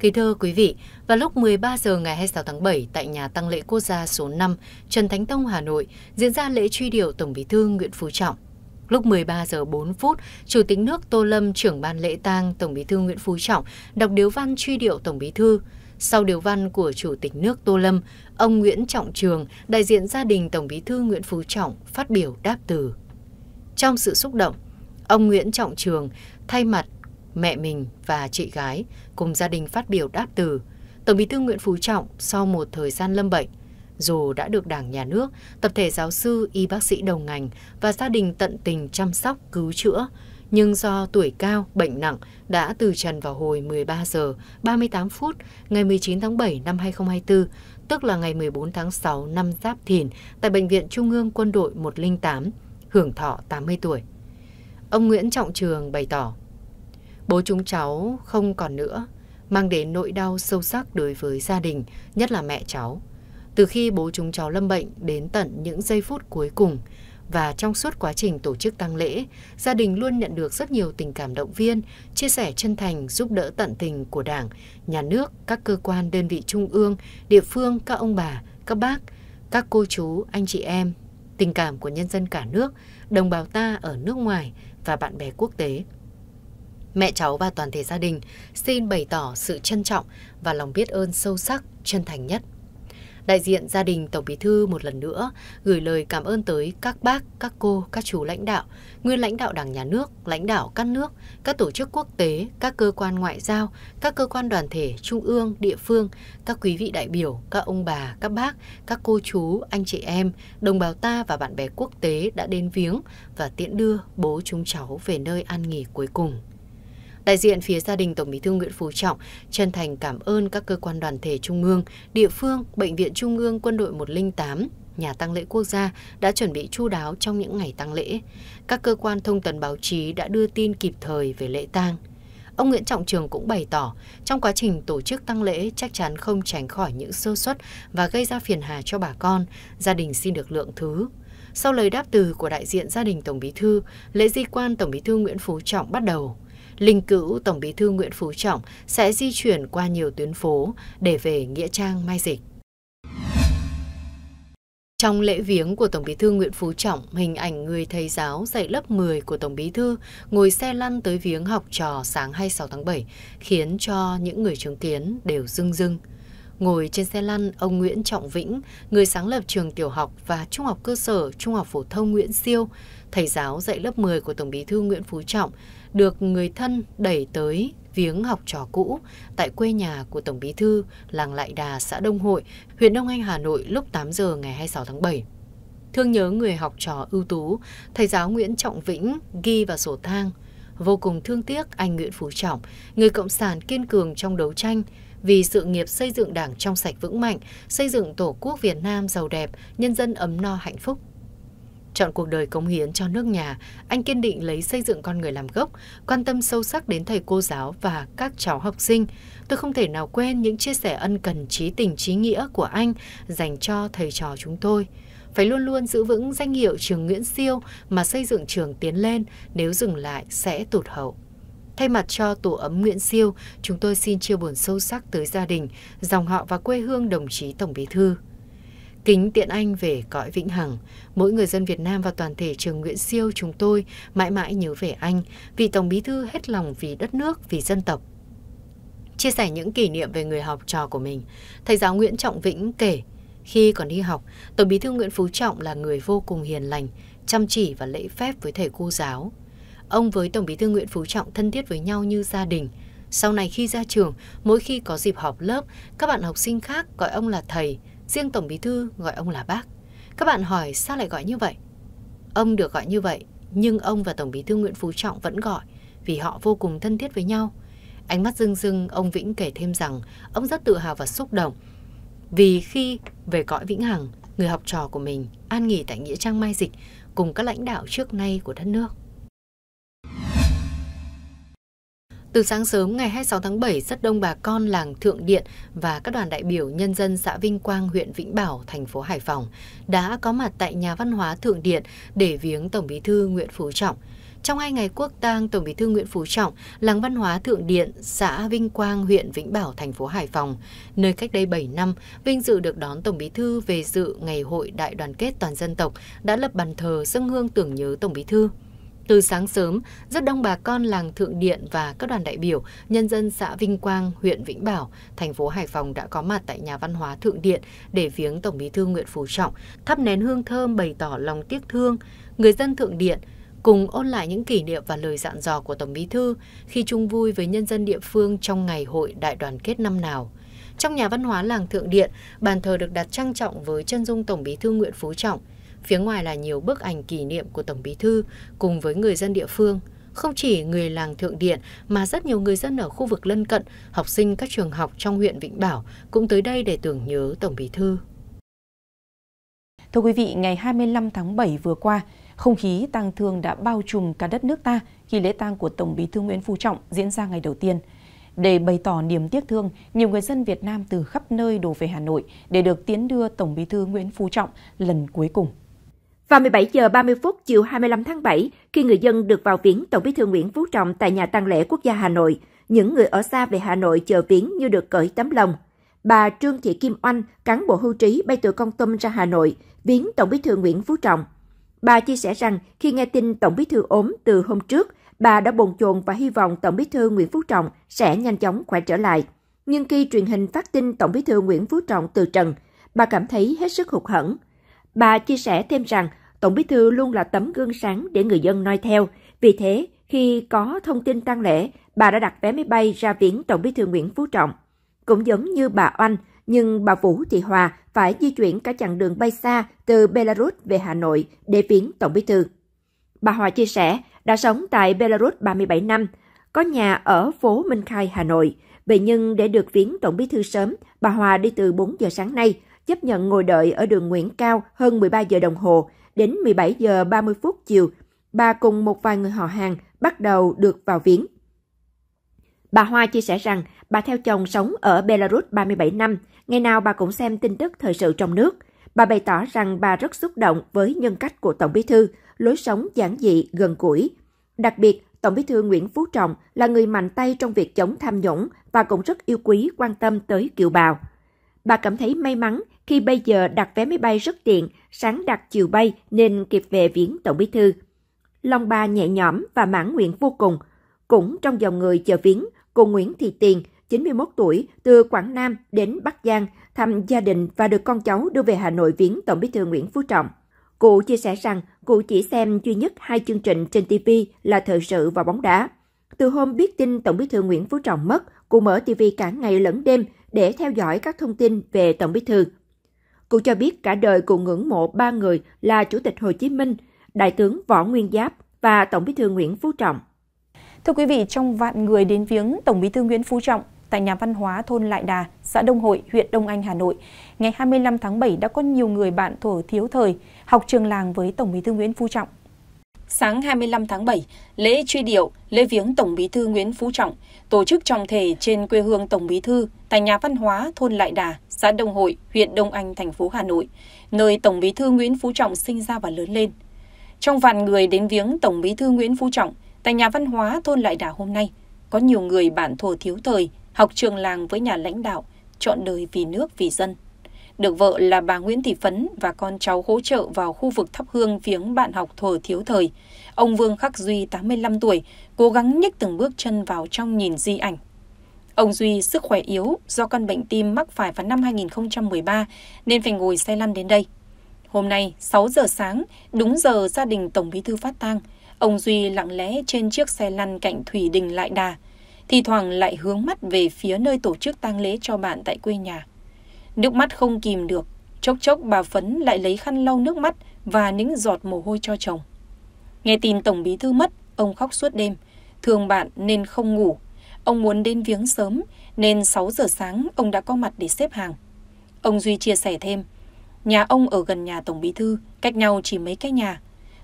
Kính thưa quý vị, vào lúc 13 giờ ngày 26 tháng 7 tại nhà tăng lễ quốc gia số 5 Trần Thánh Tông Hà Nội diễn ra lễ truy điệu Tổng Bí thư Nguyễn Phú Trọng. Lúc 13 giờ 4 phút, Chủ tịch nước Tô Lâm trưởng ban lễ tang Tổng Bí thư Nguyễn Phú Trọng đọc điếu văn truy điệu Tổng Bí thư. Sau điều văn của Chủ tịch nước Tô Lâm, ông Nguyễn Trọng Trường, đại diện gia đình Tổng bí thư Nguyễn Phú Trọng, phát biểu đáp từ. Trong sự xúc động, ông Nguyễn Trọng Trường thay mặt mẹ mình và chị gái cùng gia đình phát biểu đáp từ. Tổng bí thư Nguyễn Phú Trọng sau một thời gian lâm bệnh, dù đã được Đảng Nhà nước, tập thể giáo sư, y bác sĩ đầu ngành và gia đình tận tình chăm sóc, cứu chữa, nhưng do tuổi cao, bệnh nặng đã từ trần vào hồi 13 giờ 38 phút ngày 19 tháng 7 năm 2024, tức là ngày 14 tháng 6 năm Giáp Thìn tại Bệnh viện Trung ương Quân đội 108, hưởng thọ 80 tuổi. Ông Nguyễn Trọng Trường bày tỏ, Bố chúng cháu không còn nữa, mang đến nỗi đau sâu sắc đối với gia đình, nhất là mẹ cháu. Từ khi bố chúng cháu lâm bệnh đến tận những giây phút cuối cùng và trong suốt quá trình tổ chức tang lễ, gia đình luôn nhận được rất nhiều tình cảm động viên, chia sẻ chân thành, giúp đỡ tận tình của Đảng, nhà nước, các cơ quan đơn vị trung ương, địa phương, các ông bà, các bác, các cô chú, anh chị em, tình cảm của nhân dân cả nước, đồng bào ta ở nước ngoài và bạn bè quốc tế mẹ cháu và toàn thể gia đình xin bày tỏ sự trân trọng và lòng biết ơn sâu sắc, chân thành nhất. Đại diện gia đình Tổng Bí Thư một lần nữa gửi lời cảm ơn tới các bác, các cô, các chú lãnh đạo, nguyên lãnh đạo Đảng Nhà nước, lãnh đạo các nước, các tổ chức quốc tế, các cơ quan ngoại giao, các cơ quan đoàn thể, trung ương, địa phương, các quý vị đại biểu, các ông bà, các bác, các cô chú, anh chị em, đồng bào ta và bạn bè quốc tế đã đến viếng và tiễn đưa bố chúng cháu về nơi an nghỉ cuối cùng đại diện phía gia đình Tổng bí thư Nguyễn Phú Trọng chân thành cảm ơn các cơ quan đoàn thể trung ương, địa phương, bệnh viện trung ương, quân đội 108, nhà tăng lễ quốc gia đã chuẩn bị chu đáo trong những ngày tăng lễ. Các cơ quan thông tấn báo chí đã đưa tin kịp thời về lễ tang. Ông Nguyễn Trọng Trường cũng bày tỏ, trong quá trình tổ chức tăng lễ chắc chắn không tránh khỏi những sơ suất và gây ra phiền hà cho bà con, gia đình xin được lượng thứ. Sau lời đáp từ của đại diện gia đình Tổng Bí Thư, lễ di quan Tổng Bí Thư Nguyễn Phú Trọng bắt đầu linh cữu Tổng bí thư Nguyễn Phú Trọng sẽ di chuyển qua nhiều tuyến phố để về Nghĩa Trang Mai Dịch. Trong lễ viếng của Tổng bí thư Nguyễn Phú Trọng, hình ảnh người thầy giáo dạy lớp 10 của Tổng bí thư ngồi xe lăn tới viếng học trò sáng 26 tháng 7 khiến cho những người chứng kiến đều rưng rưng. Ngồi trên xe lăn, ông Nguyễn Trọng Vĩnh, người sáng lập trường tiểu học và trung học cơ sở Trung học phổ thông Nguyễn Siêu, thầy giáo dạy lớp 10 của Tổng bí thư Nguyễn Phú Trọng, được người thân đẩy tới viếng học trò cũ tại quê nhà của Tổng Bí Thư, làng Lại Đà, xã Đông Hội, huyện Đông Anh, Hà Nội lúc 8 giờ ngày 26 tháng 7. Thương nhớ người học trò ưu tú, thầy giáo Nguyễn Trọng Vĩnh ghi vào sổ tang. Vô cùng thương tiếc anh Nguyễn Phú Trọng, người cộng sản kiên cường trong đấu tranh, vì sự nghiệp xây dựng đảng trong sạch vững mạnh, xây dựng tổ quốc Việt Nam giàu đẹp, nhân dân ấm no hạnh phúc. Chọn cuộc đời cống hiến cho nước nhà, anh kiên định lấy xây dựng con người làm gốc, quan tâm sâu sắc đến thầy cô giáo và các cháu học sinh. Tôi không thể nào quên những chia sẻ ân cần trí tình trí nghĩa của anh dành cho thầy trò chúng tôi. Phải luôn luôn giữ vững danh hiệu trường Nguyễn Siêu mà xây dựng trường tiến lên, nếu dừng lại sẽ tụt hậu. Thay mặt cho tổ ấm Nguyễn Siêu, chúng tôi xin chia buồn sâu sắc tới gia đình, dòng họ và quê hương đồng chí Tổng Bí Thư. Kính tiện anh về cõi vĩnh hằng, mỗi người dân Việt Nam và toàn thể trường Nguyễn Siêu chúng tôi mãi mãi nhớ về anh, vì Tổng Bí Thư hết lòng vì đất nước, vì dân tộc. Chia sẻ những kỷ niệm về người học trò của mình, thầy giáo Nguyễn Trọng Vĩnh kể, khi còn đi học, Tổng Bí Thư Nguyễn Phú Trọng là người vô cùng hiền lành, chăm chỉ và lễ phép với thầy cô giáo. Ông với Tổng Bí Thư Nguyễn Phú Trọng thân thiết với nhau như gia đình, sau này khi ra trường, mỗi khi có dịp họp lớp, các bạn học sinh khác gọi ông là thầy, Riêng Tổng Bí Thư gọi ông là bác. Các bạn hỏi sao lại gọi như vậy? Ông được gọi như vậy, nhưng ông và Tổng Bí Thư Nguyễn Phú Trọng vẫn gọi vì họ vô cùng thân thiết với nhau. Ánh mắt rưng rưng, ông Vĩnh kể thêm rằng ông rất tự hào và xúc động vì khi về cõi Vĩnh Hằng, người học trò của mình an nghỉ tại Nghĩa Trang Mai Dịch cùng các lãnh đạo trước nay của đất nước. Từ sáng sớm ngày 26 tháng 7, rất đông bà con làng Thượng Điện và các đoàn đại biểu nhân dân xã Vinh Quang, huyện Vĩnh Bảo, thành phố Hải Phòng đã có mặt tại nhà văn hóa Thượng Điện để viếng Tổng bí thư Nguyễn Phú Trọng. Trong hai ngày quốc tang Tổng bí thư Nguyễn Phú Trọng, làng văn hóa Thượng Điện, xã Vinh Quang, huyện Vĩnh Bảo, thành phố Hải Phòng, nơi cách đây 7 năm, vinh dự được đón Tổng bí thư về dự Ngày hội Đại đoàn kết toàn dân tộc, đã lập bàn thờ dâng hương tưởng nhớ Tổng bí thư. Từ sáng sớm, rất đông bà con làng Thượng Điện và các đoàn đại biểu nhân dân xã Vinh Quang, huyện Vĩnh Bảo, thành phố Hải Phòng đã có mặt tại nhà văn hóa Thượng Điện để viếng Tổng Bí thư Nguyễn Phú Trọng, thắp nén hương thơm bày tỏ lòng tiếc thương người dân Thượng Điện cùng ôn lại những kỷ niệm và lời dặn dò của Tổng Bí thư khi chung vui với nhân dân địa phương trong ngày hội đại đoàn kết năm nào. Trong nhà văn hóa làng Thượng Điện, bàn thờ được đặt trang trọng với chân dung Tổng Bí thư Nguyễn Phú Trọng. Phía ngoài là nhiều bức ảnh kỷ niệm của Tổng Bí Thư cùng với người dân địa phương. Không chỉ người làng Thượng Điện mà rất nhiều người dân ở khu vực lân cận, học sinh các trường học trong huyện Vĩnh Bảo cũng tới đây để tưởng nhớ Tổng Bí Thư. Thưa quý vị, ngày 25 tháng 7 vừa qua, không khí tang thương đã bao trùm cả đất nước ta khi lễ tang của Tổng Bí thư Nguyễn Phú Trọng diễn ra ngày đầu tiên. Để bày tỏ niềm tiếc thương, nhiều người dân Việt Nam từ khắp nơi đổ về Hà Nội để được tiến đưa Tổng Bí thư Nguyễn Phú Trọng lần cuối cùng. Vào 17 giờ 30 phút chiều 25 tháng 7, khi người dân được vào viếng Tổng Bí thư Nguyễn Phú Trọng tại nhà tang lễ quốc gia Hà Nội, những người ở xa về Hà Nội chờ viếng như được cởi tấm lòng. Bà Trương Thị Kim Oanh, cán bộ hưu trí bay từ Con Tum ra Hà Nội, viếng Tổng Bí thư Nguyễn Phú Trọng. Bà chia sẻ rằng khi nghe tin Tổng Bí thư ốm từ hôm trước, bà đã bồn chồn và hy vọng Tổng Bí thư Nguyễn Phú Trọng sẽ nhanh chóng khỏe trở lại. Nhưng khi truyền hình phát tin Tổng Bí thư Nguyễn Phú Trọng từ trần, bà cảm thấy hết sức hụt hẫng Bà chia sẻ thêm rằng Tổng Bí thư luôn là tấm gương sáng để người dân noi theo. Vì thế, khi có thông tin tang lễ, bà đã đặt vé máy bay ra viếng Tổng Bí thư Nguyễn Phú Trọng. Cũng giống như bà Oanh, nhưng bà Vũ Thị Hòa phải di chuyển cả chặng đường bay xa từ Belarus về Hà Nội để viếng Tổng Bí thư. Bà Hòa chia sẻ, đã sống tại Belarus 37 năm, có nhà ở phố Minh Khai, Hà Nội. Vậy nhưng để được viếng Tổng Bí thư sớm, bà Hòa đi từ 4 giờ sáng nay, chấp nhận ngồi đợi ở đường Nguyễn Cao hơn 13 giờ đồng hồ, đến 17 giờ 30 phút chiều, bà cùng một vài người họ hàng bắt đầu được vào viếng. Bà Hoa chia sẻ rằng bà theo chồng sống ở Belarus 37 năm, ngày nào bà cũng xem tin tức thời sự trong nước. Bà bày tỏ rằng bà rất xúc động với nhân cách của Tổng Bí Thư, lối sống giản dị, gần gũi. Đặc biệt, Tổng Bí thư Nguyễn Phú Trọng là người mạnh tay trong việc chống tham nhũng và cũng rất yêu quý quan tâm tới kiều bào. Bà cảm thấy may mắn khi bây giờ đặt vé máy bay rất tiện, sáng đặt chiều bay nên kịp về viếng Tổng Bí Thư. Long Ba nhẹ nhõm và mãn nguyện vô cùng. Cũng trong dòng người chờ viếng, cô Nguyễn Thị Tiền, 91 tuổi, từ Quảng Nam đến Bắc Giang, thăm gia đình và được con cháu đưa về Hà Nội viếng Tổng Bí Thư Nguyễn Phú Trọng. Cụ chia sẻ rằng cụ chỉ xem duy nhất hai chương trình trên TV là thời sự và bóng đá. Từ hôm biết tin Tổng Bí thư Nguyễn Phú Trọng mất, cụ mở TV cả ngày lẫn đêm để theo dõi các thông tin về Tổng Bí thư. Cụ cho biết cả đời cụ ngưỡng mộ ba người là Chủ tịch Hồ Chí Minh, Đại tướng Võ Nguyên Giáp và Tổng bí thư Nguyễn Phú Trọng. Thưa quý vị, trong vạn người đến viếng Tổng bí thư Nguyễn Phú Trọng tại nhà văn hóa thôn Lại Đà, xã Đông Hội, huyện Đông Anh, Hà Nội, ngày 25 tháng 7 đã có nhiều người bạn thuở thiếu thời học trường làng với Tổng bí thư Nguyễn Phú Trọng sáng 25 tháng 7, lễ truy điệu, lễ viếng Tổng bí thư Nguyễn Phú Trọng, tổ chức trọng thể trên quê hương Tổng bí thư tại nhà văn hóa thôn Lại Đà, xã Đông Hội, huyện Đông Anh, thành phố Hà Nội, nơi Tổng bí thư Nguyễn Phú Trọng sinh ra và lớn lên. Trong vạn người đến viếng Tổng bí thư Nguyễn Phú Trọng tại nhà văn hóa thôn Lại Đà hôm nay, có nhiều người bạn thổ thiếu thời, học trường làng với nhà lãnh đạo, chọn đời vì nước vì dân được vợ là bà Nguyễn Thị Phấn và con cháu hỗ trợ vào khu vực thắp hương viếng bạn học thổ thiếu thời. Ông Vương Khắc Duy, 85 tuổi, cố gắng nhích từng bước chân vào trong nhìn di ảnh. Ông Duy sức khỏe yếu do căn bệnh tim mắc phải vào năm 2013 nên phải ngồi xe lăn đến đây. Hôm nay, 6 giờ sáng, đúng giờ gia đình Tổng Bí Thư phát tang, ông Duy lặng lẽ trên chiếc xe lăn cạnh Thủy Đình lại đà, thì thoảng lại hướng mắt về phía nơi tổ chức tang lễ cho bạn tại quê nhà. Nước mắt không kìm được, chốc chốc bà Phấn lại lấy khăn lau nước mắt và những giọt mồ hôi cho chồng. Nghe tin Tổng Bí Thư mất, ông khóc suốt đêm, thương bạn nên không ngủ. Ông muốn đến viếng sớm nên sáu giờ sáng ông đã có mặt để xếp hàng. Ông Duy chia sẻ thêm, nhà ông ở gần nhà Tổng Bí Thư, cách nhau chỉ mấy cái nhà.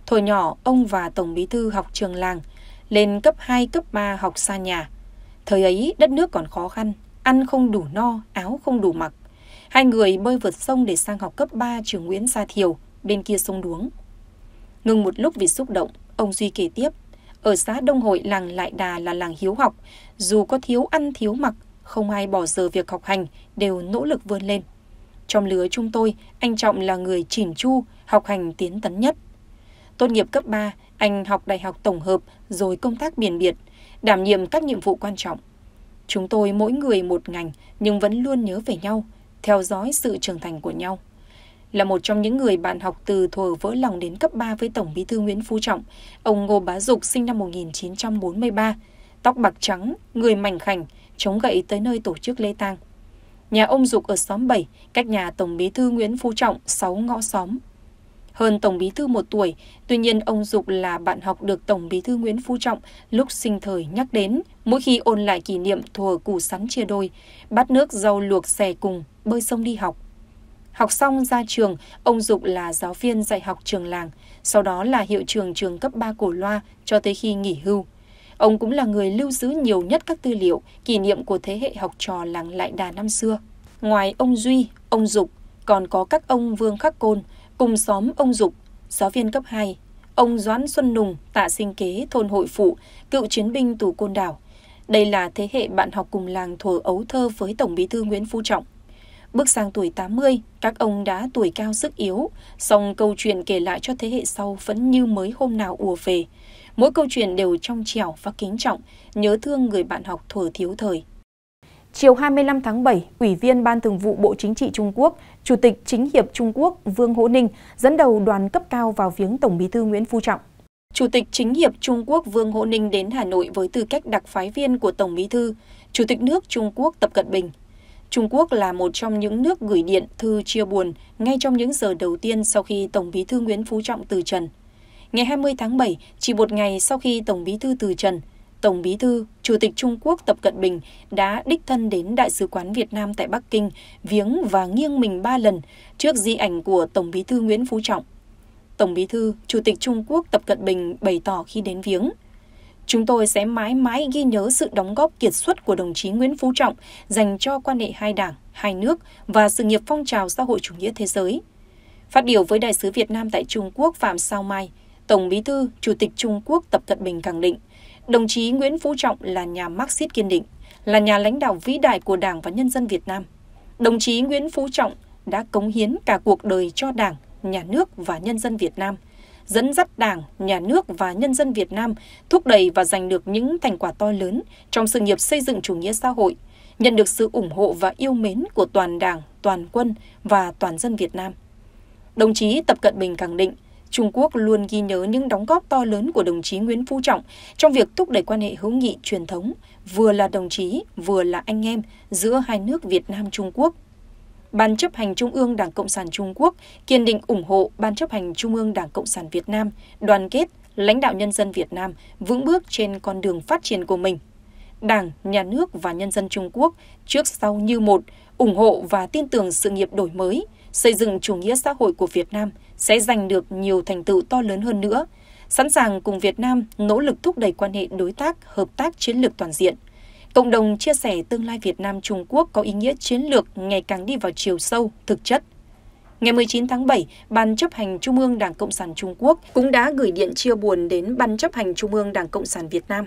Thời nhỏ, ông và Tổng Bí Thư học trường làng, lên cấp hai cấp ba học xa nhà. Thời ấy, đất nước còn khó khăn, ăn không đủ no, áo không đủ mặc. Hai người bơi vượt sông để sang học cấp 3 trường Nguyễn Gia Thiều, bên kia sông Đuống. Ngừng một lúc vì xúc động, ông Duy kể tiếp. Ở xã Đông Hội làng Lại Đà là làng hiếu học. Dù có thiếu ăn thiếu mặc, không ai bỏ giờ việc học hành, đều nỗ lực vươn lên. Trong lứa chúng tôi, anh Trọng là người chỉn chu, học hành tiến tấn nhất. Tốt nghiệp cấp 3, anh học đại học tổng hợp rồi công tác biển biệt, đảm nhiệm các nhiệm vụ quan trọng. Chúng tôi mỗi người một ngành nhưng vẫn luôn nhớ về nhau, theo dõi sự trưởng thành của nhau. Là một trong những người bạn học từ thuở vỡ lòng đến cấp 3 với Tổng bí thư Nguyễn Phú Trọng, ông Ngô Bá Dục sinh năm 1943, tóc bạc trắng, người mảnh khảnh, chống gậy tới nơi tổ chức lê tang. Nhà ông Dục ở xóm 7, cách nhà Tổng bí thư Nguyễn Phú Trọng 6 ngõ xóm, hơn Tổng bí thư một tuổi. Tuy nhiên, ông Dục là bạn học được Tổng bí thư Nguyễn Phú Trọng lúc sinh thời nhắc đến mỗi khi ôn lại kỷ niệm thùa củ sắn chia đôi, bát nước rau luộc xè cùng, bơi sông đi học. Học xong ra trường, ông Dục là giáo viên dạy học trường làng, sau đó là hiệu trường trường cấp 3 Cổ Loa cho tới khi nghỉ hưu. Ông cũng là người lưu giữ nhiều nhất các tư liệu, kỷ niệm của thế hệ học trò làng Lại Đà năm xưa. Ngoài ông Duy, ông Dục, còn có các ông Vương Khắc Côn, Cùng xóm ông Dục, giáo viên cấp 2, ông Doãn Xuân Nùng, tạ sinh kế thôn hội phụ, cựu chiến binh tù Côn Đảo. Đây là thế hệ bạn học cùng làng thuở ấu thơ với Tổng bí thư Nguyễn Phú Trọng. Bước sang tuổi 80, các ông đã tuổi cao sức yếu, song câu chuyện kể lại cho thế hệ sau vẫn như mới hôm nào ùa về. Mỗi câu chuyện đều trong trẻo và kính trọng, nhớ thương người bạn học thuở thiếu thời. Chiều 25 tháng 7, Ủy viên Ban Thường vụ Bộ Chính trị Trung Quốc, Chủ tịch Chính hiệp Trung Quốc Vương Hỗ Ninh dẫn đầu đoàn cấp cao vào viếng Tổng bí thư Nguyễn Phú Trọng. Chủ tịch Chính hiệp Trung Quốc Vương Hỗ Ninh đến Hà Nội với tư cách đặc phái viên của Tổng bí thư, Chủ tịch nước Trung Quốc Tập Cận Bình. Trung Quốc là một trong những nước gửi điện thư chia buồn ngay trong những giờ đầu tiên sau khi Tổng bí thư Nguyễn Phú Trọng từ trần. Ngày 20 tháng 7, chỉ một ngày sau khi Tổng bí thư từ trần, Tổng Bí thư, Chủ tịch Trung Quốc Tập Cận Bình đã đích thân đến Đại sứ quán Việt Nam tại Bắc Kinh viếng và nghiêng mình ba lần trước di ảnh của Tổng Bí thư Nguyễn Phú Trọng. Tổng Bí thư, Chủ tịch Trung Quốc Tập Cận Bình bày tỏ khi đến viếng. Chúng tôi sẽ mãi mãi ghi nhớ sự đóng góp kiệt xuất của đồng chí Nguyễn Phú Trọng dành cho quan hệ hai đảng, hai nước và sự nghiệp phong trào xã hội chủ nghĩa thế giới. Phát biểu với Đại sứ Việt Nam tại Trung Quốc Phạm Sao Mai, Tổng Bí thư, Chủ tịch Trung Quốc Tập Cận Bình khẳng định – Đồng chí Nguyễn Phú Trọng là nhà Marxist kiên định, là nhà lãnh đạo vĩ đại của Đảng và nhân dân Việt Nam. Đồng chí Nguyễn Phú Trọng đã cống hiến cả cuộc đời cho Đảng, nhà nước và nhân dân Việt Nam, dẫn dắt Đảng, nhà nước và nhân dân Việt Nam thúc đẩy và giành được những thành quả to lớn trong sự nghiệp xây dựng chủ nghĩa xã hội, nhận được sự ủng hộ và yêu mến của toàn Đảng, toàn quân và toàn dân Việt Nam. Đồng chí Tập Cận Bình khẳng định Trung Quốc luôn ghi nhớ những đóng góp to lớn của đồng chí Nguyễn Phú Trọng trong việc thúc đẩy quan hệ hữu nghị truyền thống, vừa là đồng chí, vừa là anh em giữa hai nước Việt Nam Trung Quốc. Ban chấp hành Trung ương Đảng Cộng sản Trung Quốc kiên định ủng hộ Ban chấp hành Trung ương Đảng Cộng sản Việt Nam đoàn kết, lãnh đạo nhân dân Việt Nam vững bước trên con đường phát triển của mình. Đảng, nhà nước và nhân dân Trung Quốc trước sau như một, ủng hộ và tin tưởng sự nghiệp đổi mới, xây dựng chủ nghĩa xã hội của Việt Nam sẽ giành được nhiều thành tựu to lớn hơn nữa, sẵn sàng cùng Việt Nam nỗ lực thúc đẩy quan hệ đối tác, hợp tác chiến lược toàn diện. Cộng đồng chia sẻ tương lai Việt Nam Trung Quốc có ý nghĩa chiến lược ngày càng đi vào chiều sâu, thực chất. Ngày 19 tháng 7, Ban chấp hành Trung ương Đảng Cộng sản Trung Quốc cũng đã gửi điện chia buồn đến Ban chấp hành Trung ương Đảng Cộng sản Việt Nam.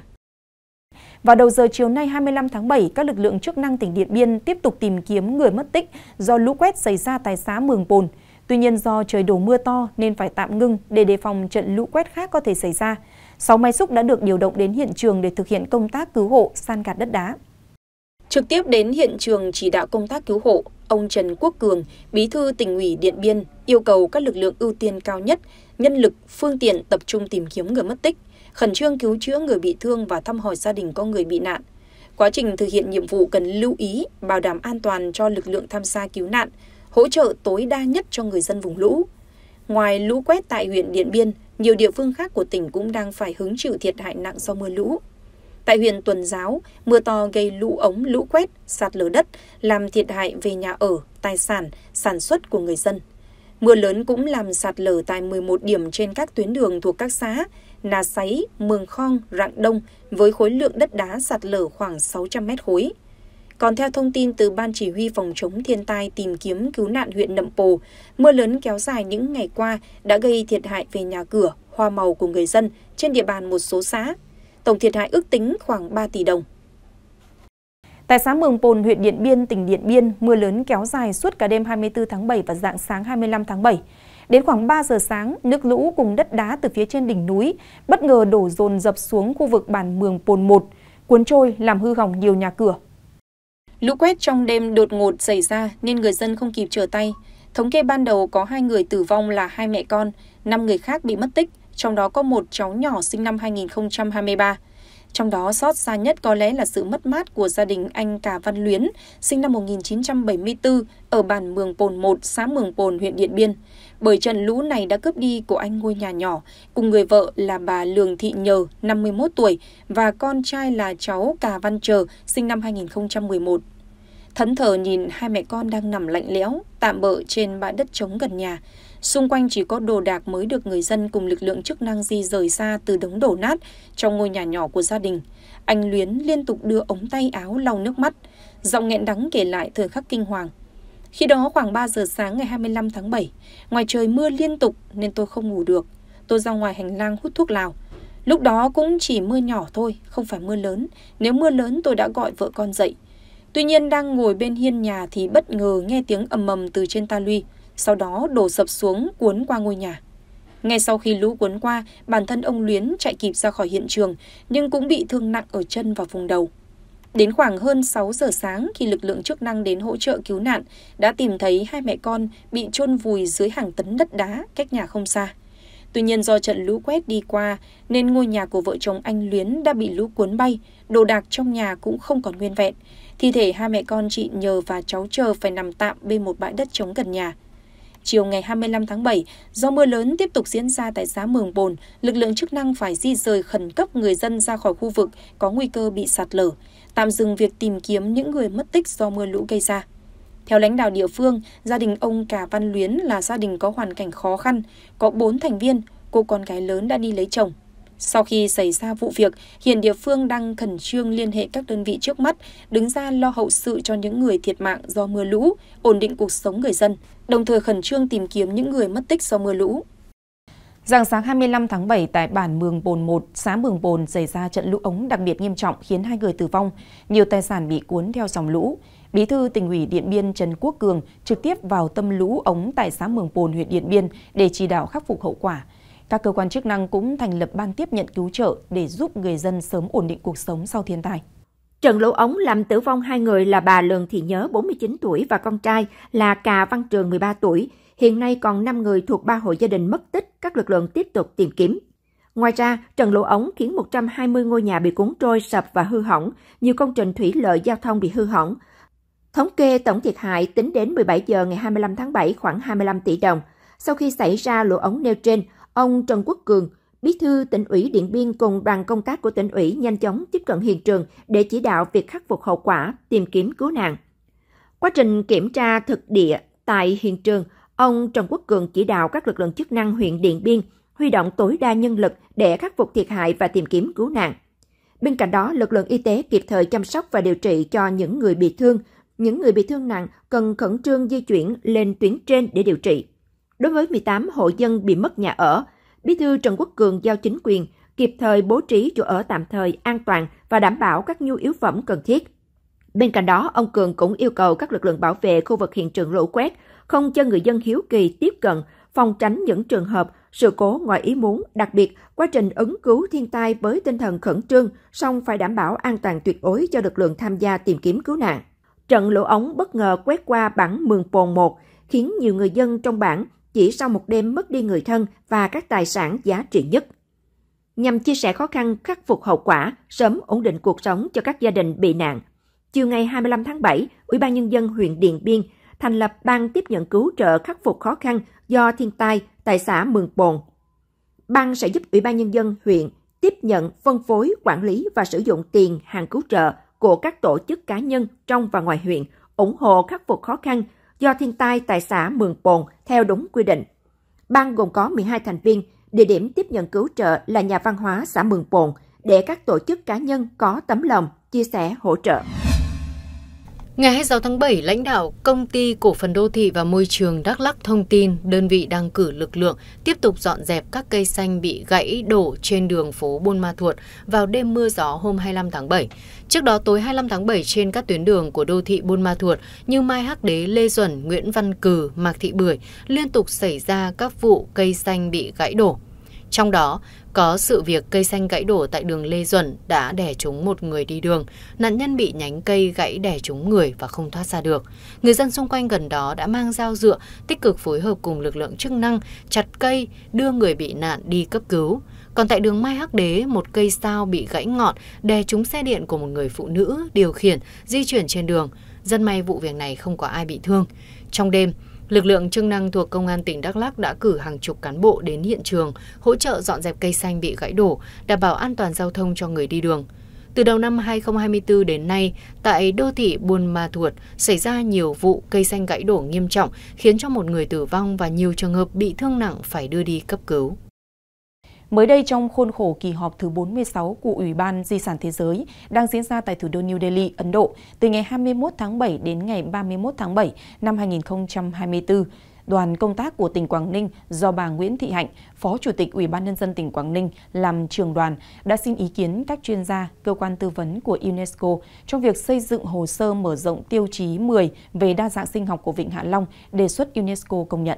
Vào đầu giờ chiều nay 25 tháng 7, các lực lượng chức năng tỉnh Điện Biên tiếp tục tìm kiếm người mất tích do lũ quét xảy ra tại xã Mường Pồn. Tuy nhiên do trời đổ mưa to nên phải tạm ngưng để đề phòng trận lũ quét khác có thể xảy ra. 6 máy xúc đã được điều động đến hiện trường để thực hiện công tác cứu hộ san gạt đất đá. Trực tiếp đến hiện trường chỉ đạo công tác cứu hộ, ông Trần Quốc Cường, Bí thư tỉnh ủy Điện Biên, yêu cầu các lực lượng ưu tiên cao nhất, nhân lực, phương tiện tập trung tìm kiếm người mất tích, khẩn trương cứu chữa người bị thương và thăm hỏi gia đình có người bị nạn. Quá trình thực hiện nhiệm vụ cần lưu ý, bảo đảm an toàn cho lực lượng tham gia cứu nạn, hỗ trợ tối đa nhất cho người dân vùng lũ. Ngoài lũ quét tại huyện Điện Biên, nhiều địa phương khác của tỉnh cũng đang phải hứng chịu thiệt hại nặng do mưa lũ. Tại huyện Tuần Giáo, mưa to gây lũ ống, lũ quét, sạt lở đất, làm thiệt hại về nhà ở, tài sản, sản xuất của người dân. Mưa lớn cũng làm sạt lở tại 11 điểm trên các tuyến đường thuộc các xã Nà Sáy, Mường Khong, Rạng Đông với khối lượng đất đá sạt lở khoảng 600 mét khối. Còn theo thông tin từ Ban Chỉ huy Phòng chống thiên tai tìm kiếm cứu nạn huyện Nậm Pồ, mưa lớn kéo dài những ngày qua đã gây thiệt hại về nhà cửa, hoa màu của người dân trên địa bàn một số xã. Tổng thiệt hại ước tính khoảng 3 tỷ đồng. Tại xã Mường Pồn, huyện Điện Biên, tỉnh Điện Biên, mưa lớn kéo dài suốt cả đêm 24 tháng 7 và dạng sáng 25 tháng 7. Đến khoảng 3 giờ sáng, nước lũ cùng đất đá từ phía trên đỉnh núi bất ngờ đổ dồn dập xuống khu vực bản Mường Pồn 1, cuốn trôi làm hư hỏng nhiều nhà cửa, Lũ quét trong đêm đột ngột xảy ra nên người dân không kịp trở tay. Thống kê ban đầu có hai người tử vong là hai mẹ con, năm người khác bị mất tích, trong đó có một cháu nhỏ sinh năm 2023. Trong đó xót xa nhất có lẽ là sự mất mát của gia đình anh Cà Văn Luyến, sinh năm 1974 ở bản Mường Pồn 1, xã Mường Pồn, huyện Điện Biên bởi trận lũ này đã cướp đi của anh ngôi nhà nhỏ cùng người vợ là bà Lường Thị Nhờ, 51 tuổi và con trai là cháu Cà Văn Trờ, sinh năm 2011. Thẫn thờ nhìn hai mẹ con đang nằm lạnh lẽo, tạm bỡ trên bãi đất trống gần nhà. Xung quanh chỉ có đồ đạc mới được người dân cùng lực lượng chức năng di rời ra từ đống đổ nát trong ngôi nhà nhỏ của gia đình. Anh Luyến liên tục đưa ống tay áo lau nước mắt, giọng nghẹn đắng kể lại thời khắc kinh hoàng khi đó khoảng 3 giờ sáng ngày 25 tháng 7, ngoài trời mưa liên tục nên tôi không ngủ được. Tôi ra ngoài hành lang hút thuốc lào. Lúc đó cũng chỉ mưa nhỏ thôi, không phải mưa lớn. Nếu mưa lớn tôi đã gọi vợ con dậy. Tuy nhiên đang ngồi bên hiên nhà thì bất ngờ nghe tiếng ầm ầm từ trên ta luy, sau đó đổ sập xuống cuốn qua ngôi nhà. Ngay sau khi lũ cuốn qua, bản thân ông Luyến chạy kịp ra khỏi hiện trường nhưng cũng bị thương nặng ở chân và vùng đầu. Đến khoảng hơn sáu giờ sáng khi lực lượng chức năng đến hỗ trợ cứu nạn đã tìm thấy hai mẹ con bị trôn vùi dưới hàng tấn đất đá cách nhà không xa. Tuy nhiên do trận lũ quét đi qua nên ngôi nhà của vợ chồng anh Luyến đã bị lũ cuốn bay, đồ đạc trong nhà cũng không còn nguyên vẹn. Thi thể hai mẹ con chị nhờ và cháu chờ phải nằm tạm bên một bãi đất trống gần nhà chiều ngày 25 tháng 7, do mưa lớn tiếp tục diễn ra tại xã Mường Bồn, lực lượng chức năng phải di rời khẩn cấp người dân ra khỏi khu vực có nguy cơ bị sạt lở, tạm dừng việc tìm kiếm những người mất tích do mưa lũ gây ra. Theo lãnh đạo địa phương, gia đình ông Cà Văn Luyến là gia đình có hoàn cảnh khó khăn, có 4 thành viên, cô con gái lớn đã đi lấy chồng, sau khi xảy ra vụ việc, hiện địa phương đang khẩn trương liên hệ các đơn vị trước mắt, đứng ra lo hậu sự cho những người thiệt mạng do mưa lũ, ổn định cuộc sống người dân, đồng thời khẩn trương tìm kiếm những người mất tích do mưa lũ. Dạng sáng 25 tháng 7 tại bản Mường Bồn 1, xã Mường Bồn xảy ra trận lũ ống đặc biệt nghiêm trọng khiến hai người tử vong, nhiều tài sản bị cuốn theo dòng lũ. Bí thư tỉnh ủy Điện Biên Trần Quốc Cường trực tiếp vào tâm lũ ống tại xã Mường Bồn, huyện Điện Biên để chỉ đạo khắc phục hậu quả. Các cơ quan chức năng cũng thành lập ban tiếp nhận cứu trợ để giúp người dân sớm ổn định cuộc sống sau thiên tai. Trận lũ Ống làm tử vong hai người là bà Lường Thị Nhớ 49 tuổi và con trai là Cà Văn Trường 13 tuổi. Hiện nay còn 5 người thuộc ba hộ gia đình mất tích, các lực lượng tiếp tục tìm kiếm. Ngoài ra, trận lũ ống khiến 120 ngôi nhà bị cuốn trôi, sập và hư hỏng, nhiều công trình thủy lợi giao thông bị hư hỏng. Thống kê tổng thiệt hại tính đến 17 giờ ngày 25 tháng 7 khoảng 25 tỷ đồng. Sau khi xảy ra lũ ống nêu trên, Ông Trần Quốc Cường, Bí thư tỉnh ủy Điện Biên cùng đoàn công tác của tỉnh ủy nhanh chóng tiếp cận hiện trường để chỉ đạo việc khắc phục hậu quả, tìm kiếm cứu nạn. Quá trình kiểm tra thực địa tại hiện trường, ông Trần Quốc Cường chỉ đạo các lực lượng chức năng huyện Điện Biên huy động tối đa nhân lực để khắc phục thiệt hại và tìm kiếm cứu nạn. Bên cạnh đó, lực lượng y tế kịp thời chăm sóc và điều trị cho những người bị thương. Những người bị thương nặng cần khẩn trương di chuyển lên tuyến trên để điều trị. Đối với 18 hộ dân bị mất nhà ở, Bí thư Trần Quốc Cường giao chính quyền kịp thời bố trí chỗ ở tạm thời an toàn và đảm bảo các nhu yếu phẩm cần thiết. Bên cạnh đó, ông Cường cũng yêu cầu các lực lượng bảo vệ khu vực hiện trường lũ quét không cho người dân hiếu kỳ tiếp cận, phòng tránh những trường hợp sự cố ngoài ý muốn, đặc biệt quá trình ứng cứu thiên tai với tinh thần khẩn trương, song phải đảm bảo an toàn tuyệt đối cho lực lượng tham gia tìm kiếm cứu nạn. Trận lũ ống bất ngờ quét qua bản Mường Pồn 1 khiến nhiều người dân trong bản chỉ sau một đêm mất đi người thân và các tài sản giá trị nhất. Nhằm chia sẻ khó khăn khắc phục hậu quả, sớm ổn định cuộc sống cho các gia đình bị nạn, chiều ngày 25 tháng 7, Ủy ban Nhân dân huyện Điện Biên thành lập ban tiếp nhận cứu trợ khắc phục khó khăn do thiên tai tại xã Mường Bồn. Ban sẽ giúp Ủy ban Nhân dân huyện tiếp nhận, phân phối, quản lý và sử dụng tiền hàng cứu trợ của các tổ chức cá nhân trong và ngoài huyện ủng hộ khắc phục khó khăn do thiên tai tại xã Mường Pồn theo đúng quy định. Ban gồm có 12 thành viên, địa điểm tiếp nhận cứu trợ là nhà văn hóa xã Mường Pồn để các tổ chức cá nhân có tấm lòng chia sẻ hỗ trợ. Ngày 26 tháng 7, lãnh đạo Công ty Cổ phần Đô thị và Môi trường Đắk Lắc thông tin đơn vị đang cử lực lượng tiếp tục dọn dẹp các cây xanh bị gãy đổ trên đường phố Buôn Ma Thuột vào đêm mưa gió hôm 25 tháng 7. Trước đó tối 25 tháng 7 trên các tuyến đường của đô thị Buôn Ma Thuột như Mai Hắc Đế, Lê Duẩn, Nguyễn Văn Cừ, Mạc Thị Bưởi liên tục xảy ra các vụ cây xanh bị gãy đổ. Trong đó có sự việc cây xanh gãy đổ tại đường Lê Duẩn đã đè trúng một người đi đường. Nạn nhân bị nhánh cây gãy đè trúng người và không thoát ra được. Người dân xung quanh gần đó đã mang dao dựa, tích cực phối hợp cùng lực lượng chức năng chặt cây đưa người bị nạn đi cấp cứu. Còn tại đường Mai Hắc Đế, một cây sao bị gãy ngọn đè trúng xe điện của một người phụ nữ điều khiển di chuyển trên đường. Dân may vụ việc này không có ai bị thương. Trong đêm, lực lượng chức năng thuộc Công an tỉnh Đắk Lắc đã cử hàng chục cán bộ đến hiện trường hỗ trợ dọn dẹp cây xanh bị gãy đổ, đảm bảo an toàn giao thông cho người đi đường. Từ đầu năm 2024 đến nay, tại đô thị Buôn Ma Thuột xảy ra nhiều vụ cây xanh gãy đổ nghiêm trọng khiến cho một người tử vong và nhiều trường hợp bị thương nặng phải đưa đi cấp cứu. Mới đây trong khuôn khổ kỳ họp thứ 46 của Ủy ban Di sản Thế giới đang diễn ra tại thủ đô New Delhi, Ấn Độ từ ngày 21 tháng 7 đến ngày 31 tháng 7 năm 2024, đoàn công tác của tỉnh Quảng Ninh do bà Nguyễn Thị Hạnh, Phó Chủ tịch Ủy ban Nhân dân tỉnh Quảng Ninh làm trường đoàn đã xin ý kiến các chuyên gia, cơ quan tư vấn của UNESCO trong việc xây dựng hồ sơ mở rộng tiêu chí 10 về đa dạng sinh học của Vịnh Hạ Long đề xuất UNESCO công nhận.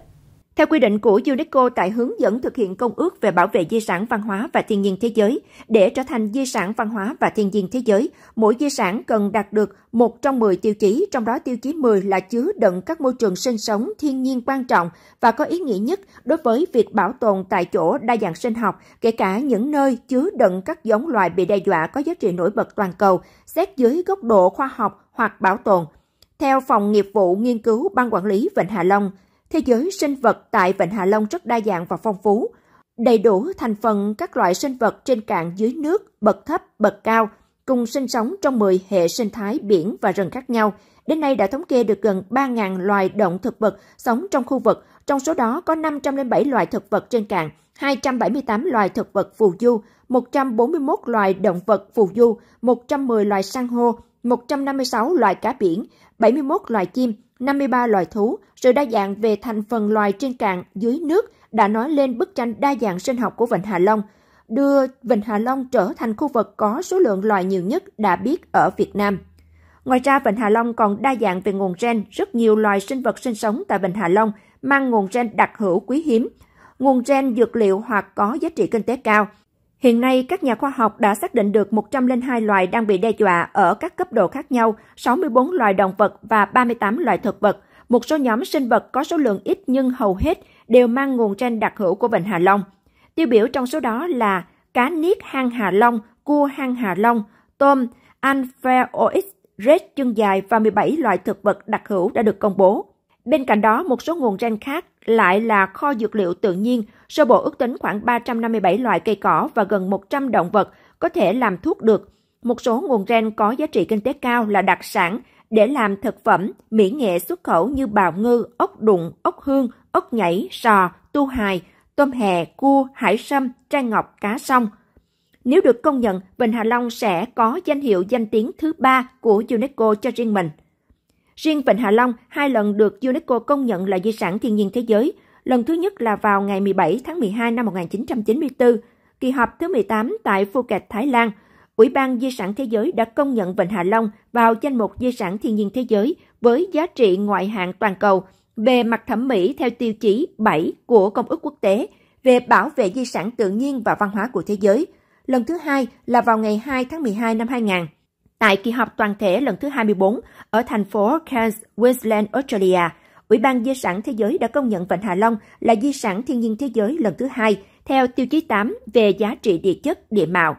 Theo quy định của UNESCO tại hướng dẫn thực hiện Công ước về bảo vệ di sản văn hóa và thiên nhiên thế giới, để trở thành di sản văn hóa và thiên nhiên thế giới, mỗi di sản cần đạt được một trong 10 tiêu chí, trong đó tiêu chí 10 là chứa đựng các môi trường sinh sống thiên nhiên quan trọng và có ý nghĩa nhất đối với việc bảo tồn tại chỗ đa dạng sinh học, kể cả những nơi chứa đựng các giống loài bị đe dọa có giá trị nổi bật toàn cầu, xét dưới góc độ khoa học hoặc bảo tồn. Theo Phòng Nghiệp vụ Nghiên cứu Ban Quản lý Vịnh Hạ Long, Thế giới sinh vật tại Vịnh Hạ Long rất đa dạng và phong phú, đầy đủ thành phần các loại sinh vật trên cạn dưới nước, bậc thấp, bậc cao, cùng sinh sống trong 10 hệ sinh thái biển và rừng khác nhau. Đến nay đã thống kê được gần 3.000 loài động thực vật sống trong khu vực, trong số đó có 507 loài thực vật trên cạn, 278 loài thực vật phù du, 141 loài động vật phù du, 110 loài san hô, 156 loài cá biển, 71 loài chim, 53 loài thú, sự đa dạng về thành phần loài trên cạn, dưới nước đã nói lên bức tranh đa dạng sinh học của Vịnh Hạ Long, đưa Vịnh Hạ Long trở thành khu vực có số lượng loài nhiều nhất đã biết ở Việt Nam. Ngoài ra, Vịnh Hạ Long còn đa dạng về nguồn gen, rất nhiều loài sinh vật sinh sống tại Vịnh Hạ Long mang nguồn gen đặc hữu quý hiếm, nguồn gen dược liệu hoặc có giá trị kinh tế cao, Hiện nay, các nhà khoa học đã xác định được 102 loài đang bị đe dọa ở các cấp độ khác nhau, 64 loài động vật và 38 loài thực vật. Một số nhóm sinh vật có số lượng ít nhưng hầu hết đều mang nguồn gen đặc hữu của vịnh Hà Long. Tiêu biểu trong số đó là cá niết hang Hà Long, cua hang Hà Long, tôm Anpheox, rết chân dài và 17 loài thực vật đặc hữu đã được công bố. Bên cạnh đó, một số nguồn gen khác lại là kho dược liệu tự nhiên, sơ bộ ước tính khoảng 357 loại cây cỏ và gần 100 động vật có thể làm thuốc được. Một số nguồn gen có giá trị kinh tế cao là đặc sản để làm thực phẩm, mỹ nghệ xuất khẩu như bào ngư, ốc đụng, ốc hương, ốc nhảy, sò, tu hài, tôm hè, cua, hải sâm, trai ngọc, cá sông. Nếu được công nhận, Vịnh Hạ Long sẽ có danh hiệu danh tiếng thứ ba của UNESCO cho riêng mình. Riêng Vịnh Hạ Long hai lần được UNESCO công nhận là di sản thiên nhiên thế giới. Lần thứ nhất là vào ngày 17 tháng 12 năm 1994, kỳ họp thứ 18 tại Phuket, Thái Lan. Ủy ban Di sản Thế giới đã công nhận Vịnh Hạ Long vào danh mục Di sản Thiên nhiên Thế giới với giá trị ngoại hạng toàn cầu về mặt thẩm mỹ theo tiêu chí 7 của Công ước Quốc tế về bảo vệ di sản tự nhiên và văn hóa của thế giới. Lần thứ hai là vào ngày 2 tháng 12 năm 2000. Tại kỳ họp toàn thể lần thứ 24 ở thành phố Cairns, Queensland, Australia, Ủy ban Di sản Thế giới đã công nhận Vịnh Hạ Long là di sản thiên nhiên thế giới lần thứ hai theo tiêu chí 8 về giá trị địa chất địa mạo.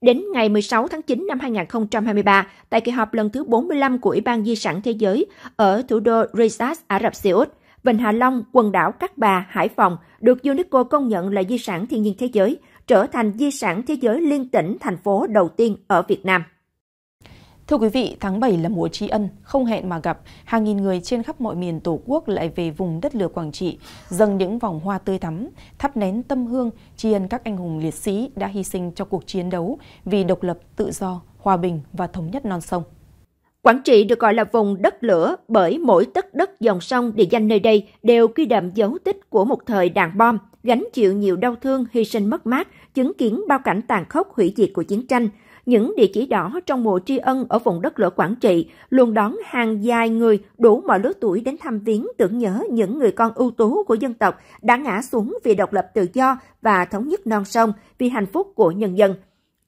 Đến ngày 16 tháng 9 năm 2023, tại kỳ họp lần thứ 45 của Ủy ban Di sản Thế giới ở thủ đô Riyadh, Ả Rập Xê Út, Vịnh Hạ Long, quần đảo Cát Bà, Hải Phòng được UNESCO công nhận là di sản thiên nhiên thế giới, trở thành di sản thế giới liên tỉnh thành phố đầu tiên ở Việt Nam. Thưa quý vị, tháng 7 là mùa tri ân, không hẹn mà gặp, hàng nghìn người trên khắp mọi miền Tổ quốc lại về vùng đất lửa Quảng Trị, dâng những vòng hoa tươi thắm, thắp nén tâm hương tri ân các anh hùng liệt sĩ đã hy sinh cho cuộc chiến đấu vì độc lập, tự do, hòa bình và thống nhất non sông. Quảng Trị được gọi là vùng đất lửa bởi mỗi tất đất dòng sông địa danh nơi đây đều ghi đậm dấu tích của một thời đạn bom, gánh chịu nhiều đau thương, hy sinh mất mát, chứng kiến bao cảnh tàn khốc hủy diệt của chiến tranh – những địa chỉ đỏ trong mùa tri ân ở vùng đất lửa Quảng Trị luôn đón hàng dài người đủ mọi lứa tuổi đến thăm viếng tưởng nhớ những người con ưu tú của dân tộc đã ngã xuống vì độc lập tự do và thống nhất non sông, vì hạnh phúc của nhân dân.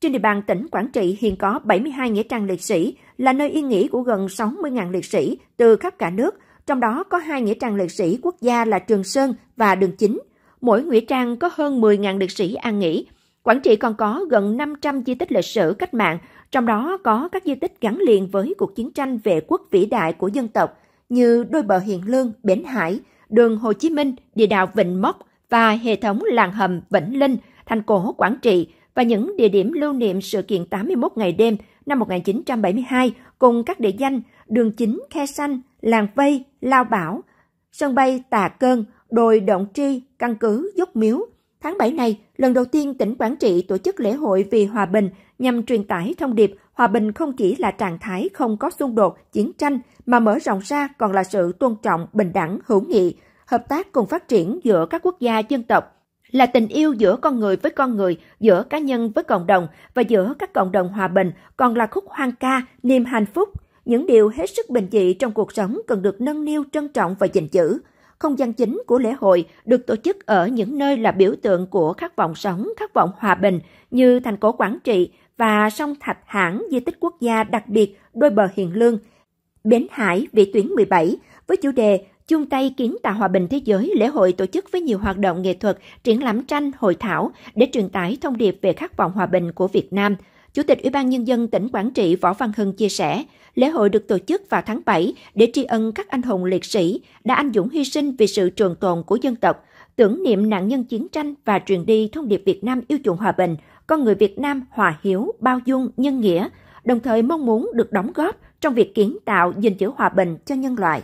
Trên địa bàn tỉnh Quảng Trị hiện có 72 nghĩa trang liệt sĩ, là nơi yên nghỉ của gần 60.000 liệt sĩ từ khắp cả nước, trong đó có hai nghĩa trang liệt sĩ quốc gia là Trường Sơn và Đường Chính. Mỗi nghĩa trang có hơn 10.000 liệt sĩ an nghỉ, Quảng Trị còn có gần 500 di tích lịch sử cách mạng, trong đó có các di tích gắn liền với cuộc chiến tranh vệ quốc vĩ đại của dân tộc như đôi bờ Hiền Lương, Bến Hải, đường Hồ Chí Minh, địa đạo Vịnh Mốc và hệ thống làng hầm Vĩnh Linh, thành cổ Quảng Trị và những địa điểm lưu niệm sự kiện 81 ngày đêm năm 1972 cùng các địa danh đường chính Khe Xanh, làng Vây, Lao Bảo, sân bay Tà Cơn, đồi Động Tri, căn cứ Dốc Miếu, Tháng 7 này, lần đầu tiên tỉnh Quảng Trị tổ chức lễ hội vì hòa bình nhằm truyền tải thông điệp hòa bình không chỉ là trạng thái không có xung đột, chiến tranh mà mở rộng ra còn là sự tôn trọng, bình đẳng, hữu nghị, hợp tác cùng phát triển giữa các quốc gia dân tộc là tình yêu giữa con người với con người, giữa cá nhân với cộng đồng và giữa các cộng đồng hòa bình, còn là khúc hoang ca, niềm hạnh phúc, những điều hết sức bình dị trong cuộc sống cần được nâng niu trân trọng và gìn giữ không gian chính của lễ hội được tổ chức ở những nơi là biểu tượng của khát vọng sống, khát vọng hòa bình như thành cổ Quảng Trị và sông Thạch Hãn di tích quốc gia đặc biệt đôi bờ Hiền Lương, Bến Hải vị tuyến 17 với chủ đề chung tay kiến tạo hòa bình thế giới, lễ hội tổ chức với nhiều hoạt động nghệ thuật, triển lãm tranh, hội thảo để truyền tải thông điệp về khát vọng hòa bình của Việt Nam – Chủ tịch Ủy ban Nhân dân tỉnh Quảng Trị Võ Văn Hưng chia sẻ, lễ hội được tổ chức vào tháng 7 để tri ân các anh hùng liệt sĩ đã anh dũng hy sinh vì sự trường tồn của dân tộc, tưởng niệm nạn nhân chiến tranh và truyền đi thông điệp Việt Nam yêu chuộng hòa bình, con người Việt Nam hòa hiếu, bao dung, nhân nghĩa, đồng thời mong muốn được đóng góp trong việc kiến tạo gìn giữ hòa bình cho nhân loại.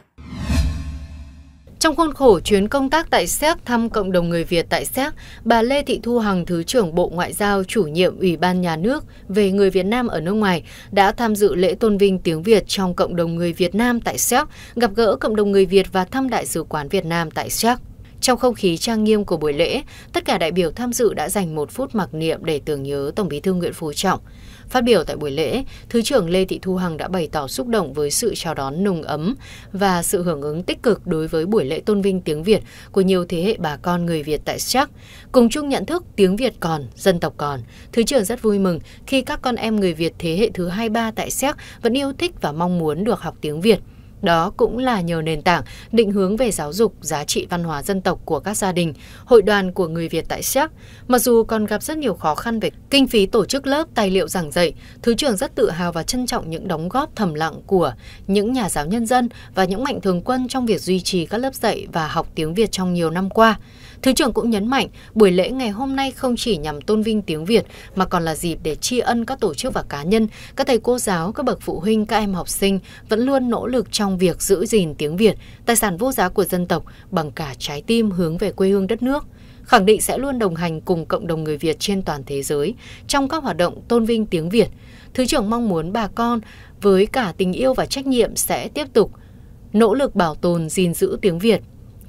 Trong khuôn khổ chuyến công tác tại Séc thăm cộng đồng người Việt tại Séc, bà Lê Thị Thu Hằng, Thứ trưởng Bộ Ngoại giao, chủ nhiệm Ủy ban Nhà nước về người Việt Nam ở nước ngoài, đã tham dự lễ tôn vinh tiếng Việt trong cộng đồng người Việt Nam tại Séc, gặp gỡ cộng đồng người Việt và thăm Đại sứ quán Việt Nam tại Séc. Trong không khí trang nghiêm của buổi lễ, tất cả đại biểu tham dự đã dành một phút mặc niệm để tưởng nhớ Tổng bí thư Nguyễn Phú Trọng. Phát biểu tại buổi lễ, Thứ trưởng Lê Thị Thu Hằng đã bày tỏ xúc động với sự chào đón nồng ấm và sự hưởng ứng tích cực đối với buổi lễ tôn vinh tiếng Việt của nhiều thế hệ bà con người Việt tại Séc. Cùng chung nhận thức tiếng Việt còn, dân tộc còn, Thứ trưởng rất vui mừng khi các con em người Việt thế hệ thứ 23 tại Séc vẫn yêu thích và mong muốn được học tiếng Việt. Đó cũng là nhờ nền tảng định hướng về giáo dục, giá trị văn hóa dân tộc của các gia đình, hội đoàn của người Việt tại Séc. Mặc dù còn gặp rất nhiều khó khăn về kinh phí tổ chức lớp, tài liệu giảng dạy, Thứ trưởng rất tự hào và trân trọng những đóng góp thầm lặng của những nhà giáo nhân dân và những mạnh thường quân trong việc duy trì các lớp dạy và học tiếng Việt trong nhiều năm qua. Thứ trưởng cũng nhấn mạnh, buổi lễ ngày hôm nay không chỉ nhằm tôn vinh tiếng Việt mà còn là dịp để tri ân các tổ chức và cá nhân, các thầy cô giáo, các bậc phụ huynh, các em học sinh vẫn luôn nỗ lực trong việc giữ gìn tiếng Việt, tài sản vô giá của dân tộc bằng cả trái tim hướng về quê hương đất nước khẳng định sẽ luôn đồng hành cùng cộng đồng người Việt trên toàn thế giới trong các hoạt động tôn vinh tiếng Việt. Thứ trưởng mong muốn bà con với cả tình yêu và trách nhiệm sẽ tiếp tục nỗ lực bảo tồn gìn giữ tiếng Việt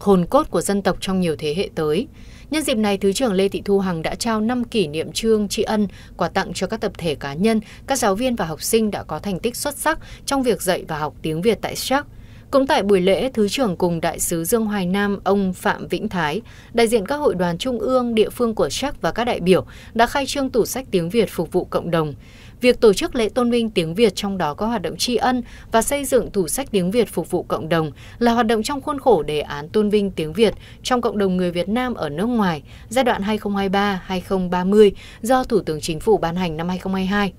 hồn cốt của dân tộc trong nhiều thế hệ tới. Nhân dịp này, Thứ trưởng Lê Thị Thu Hằng đã trao 5 kỷ niệm trương tri ân quà tặng cho các tập thể cá nhân, các giáo viên và học sinh đã có thành tích xuất sắc trong việc dạy và học tiếng Việt tại Séc. Cũng tại buổi lễ, Thứ trưởng cùng Đại sứ Dương Hoài Nam, ông Phạm Vĩnh Thái, đại diện các hội đoàn trung ương, địa phương của Séc và các đại biểu đã khai trương tủ sách tiếng Việt phục vụ cộng đồng. Việc tổ chức lễ tôn vinh tiếng Việt trong đó có hoạt động tri ân và xây dựng tủ sách tiếng Việt phục vụ cộng đồng là hoạt động trong khuôn khổ đề án tôn vinh tiếng Việt trong cộng đồng người Việt Nam ở nước ngoài giai đoạn 2023-2030 do Thủ tướng Chính phủ ban hành năm 2022.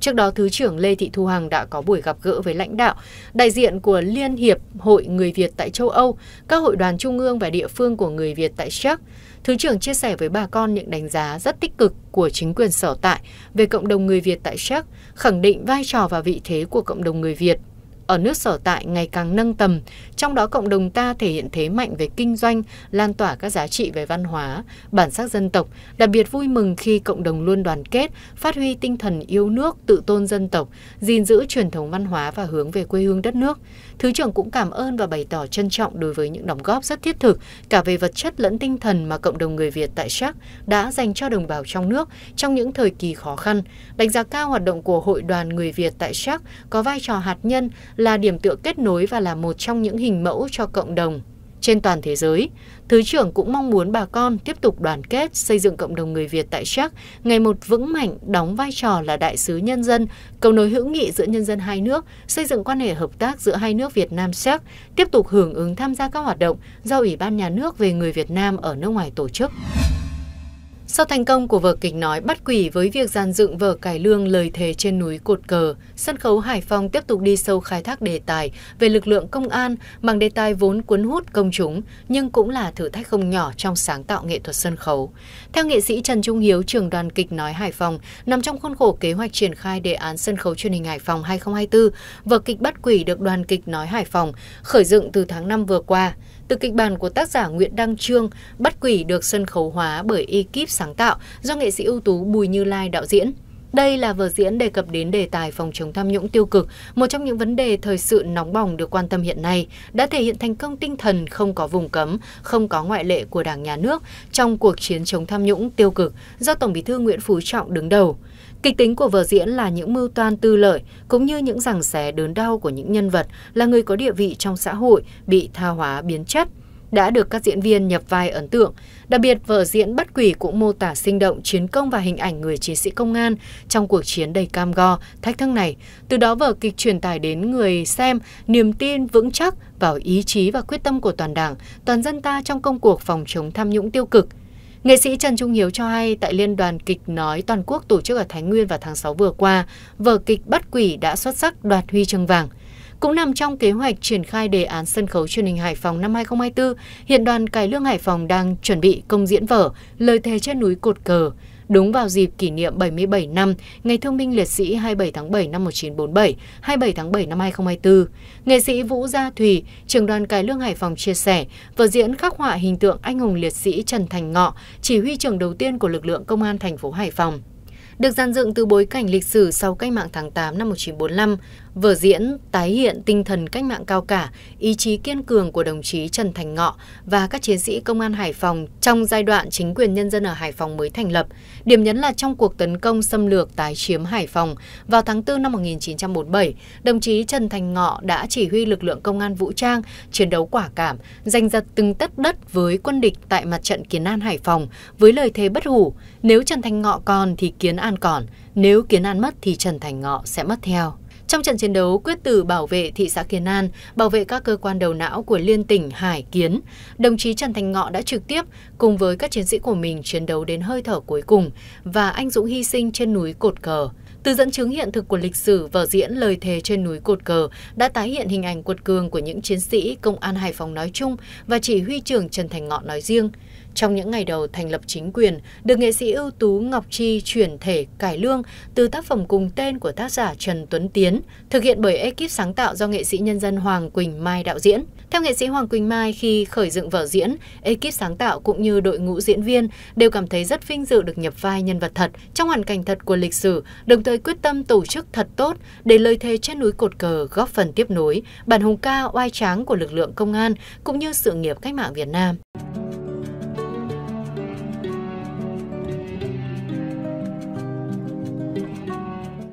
Trước đó, Thứ trưởng Lê Thị Thu Hằng đã có buổi gặp gỡ với lãnh đạo, đại diện của Liên hiệp Hội Người Việt tại châu Âu, các hội đoàn trung ương và địa phương của người Việt tại Séc, Thứ trưởng chia sẻ với bà con những đánh giá rất tích cực của chính quyền sở tại về cộng đồng người Việt tại Séc, khẳng định vai trò và vị thế của cộng đồng người Việt ở nước sở tại ngày càng nâng tầm, trong đó cộng đồng ta thể hiện thế mạnh về kinh doanh, lan tỏa các giá trị về văn hóa, bản sắc dân tộc, đặc biệt vui mừng khi cộng đồng luôn đoàn kết, phát huy tinh thần yêu nước, tự tôn dân tộc, gìn giữ truyền thống văn hóa và hướng về quê hương đất nước. Thứ trưởng cũng cảm ơn và bày tỏ trân trọng đối với những đóng góp rất thiết thực, cả về vật chất lẫn tinh thần mà cộng đồng người Việt tại Séc đã dành cho đồng bào trong nước trong những thời kỳ khó khăn. Đánh giá cao hoạt động của Hội đoàn người Việt tại Séc có vai trò hạt nhân là điểm tựa kết nối và là một trong những hình mẫu cho cộng đồng trên toàn thế giới. Thứ trưởng cũng mong muốn bà con tiếp tục đoàn kết, xây dựng cộng đồng người Việt tại Séc ngày một vững mạnh, đóng vai trò là đại sứ nhân dân, cầu nối hữu nghị giữa nhân dân hai nước, xây dựng quan hệ hợp tác giữa hai nước Việt Nam Séc, tiếp tục hưởng ứng tham gia các hoạt động do Ủy ban Nhà nước về người Việt Nam ở nước ngoài tổ chức. Sau thành công của vở kịch nói bắt quỷ với việc giàn dựng vở cải lương lời thề trên núi cột cờ, sân khấu Hải Phòng tiếp tục đi sâu khai thác đề tài về lực lượng công an bằng đề tài vốn cuốn hút công chúng nhưng cũng là thử thách không nhỏ trong sáng tạo nghệ thuật sân khấu. Theo nghệ sĩ Trần Trung Hiếu, trường đoàn kịch nói Hải Phòng, nằm trong khuôn khổ kế hoạch triển khai đề án sân khấu truyền hình Hải Phòng 2024, vở kịch bắt quỷ được đoàn kịch nói Hải Phòng khởi dựng từ tháng 5 vừa qua. Từ kịch bản của tác giả Nguyễn Đăng Trương, Bắt Quỷ được sân khấu hóa bởi ekip sáng tạo do nghệ sĩ ưu tú Bùi Như Lai đạo diễn. Đây là vở diễn đề cập đến đề tài phòng chống tham nhũng tiêu cực, một trong những vấn đề thời sự nóng bỏng được quan tâm hiện nay, đã thể hiện thành công tinh thần không có vùng cấm, không có ngoại lệ của Đảng nhà nước trong cuộc chiến chống tham nhũng tiêu cực do Tổng Bí thư Nguyễn Phú Trọng đứng đầu. Kịch tính của vở diễn là những mưu toan tư lợi, cũng như những rằng xé đớn đau của những nhân vật là người có địa vị trong xã hội bị tha hóa biến chất đã được các diễn viên nhập vai ấn tượng. Đặc biệt, vở diễn Bắt Quỷ cũng mô tả sinh động chiến công và hình ảnh người chiến sĩ công an trong cuộc chiến đầy cam go, thách thức này. Từ đó vở kịch truyền tải đến người xem niềm tin vững chắc vào ý chí và quyết tâm của toàn đảng, toàn dân ta trong công cuộc phòng chống tham nhũng tiêu cực. Nghệ sĩ Trần Trung Hiếu cho hay tại Liên đoàn Kịch Nói Toàn quốc tổ chức ở Thái Nguyên vào tháng 6 vừa qua, vở kịch Bắt Quỷ đã xuất sắc đoạt huy chương vàng. Cũng nằm trong kế hoạch triển khai đề án sân khấu truyền hình Hải Phòng năm 2024, hiện đoàn Cải Lương Hải Phòng đang chuẩn bị công diễn vở Lời thề trên núi cột cờ đúng vào dịp kỷ niệm 77 năm Ngày Thương binh Liệt sĩ 27 tháng 7 năm 1947, 27 tháng 7 năm 2024. Nghệ sĩ Vũ Gia Thùy, trường đoàn Cải Lương Hải Phòng chia sẻ, vở diễn khắc họa hình tượng anh hùng liệt sĩ Trần Thành Ngọ, chỉ huy trưởng đầu tiên của lực lượng công an thành phố Hải Phòng. Được dàn dựng từ bối cảnh lịch sử sau cách mạng tháng 8 năm 1945, Vở diễn tái hiện tinh thần cách mạng cao cả, ý chí kiên cường của đồng chí Trần Thành Ngọ và các chiến sĩ công an Hải Phòng trong giai đoạn chính quyền nhân dân ở Hải Phòng mới thành lập. Điểm nhấn là trong cuộc tấn công xâm lược tái chiếm Hải Phòng vào tháng 4 năm 1947, đồng chí Trần Thành Ngọ đã chỉ huy lực lượng công an vũ trang chiến đấu quả cảm, giành giật từng tất đất với quân địch tại mặt trận Kiến An Hải Phòng với lời thề bất hủ, nếu Trần Thành Ngọ còn thì Kiến An còn, nếu Kiến An mất thì Trần Thành Ngọ sẽ mất theo. Trong trận chiến đấu, quyết tử bảo vệ thị xã Kiến An, bảo vệ các cơ quan đầu não của liên tỉnh Hải Kiến, đồng chí Trần Thành Ngọ đã trực tiếp cùng với các chiến sĩ của mình chiến đấu đến hơi thở cuối cùng và anh dũng hy sinh trên núi Cột Cờ. Từ dẫn chứng hiện thực của lịch sử, vở diễn Lời thề trên núi Cột Cờ đã tái hiện hình ảnh cuột cường của những chiến sĩ công an Hải Phòng nói chung và chỉ huy trưởng Trần Thành Ngọ nói riêng – trong những ngày đầu thành lập chính quyền, được nghệ sĩ ưu tú Ngọc Chi chuyển thể cải lương từ tác phẩm cùng tên của tác giả Trần Tuấn Tiến, thực hiện bởi ekip sáng tạo do nghệ sĩ nhân dân Hoàng Quỳnh Mai đạo diễn. Theo nghệ sĩ Hoàng Quỳnh Mai, khi khởi dựng vở diễn, ekip sáng tạo cũng như đội ngũ diễn viên đều cảm thấy rất vinh dự được nhập vai nhân vật thật trong hoàn cảnh thật của lịch sử, đồng thời quyết tâm tổ chức thật tốt để lời thề trên núi cột cờ góp phần tiếp nối bản hùng ca oai tráng của lực lượng công an cũng như sự nghiệp cách mạng Việt Nam.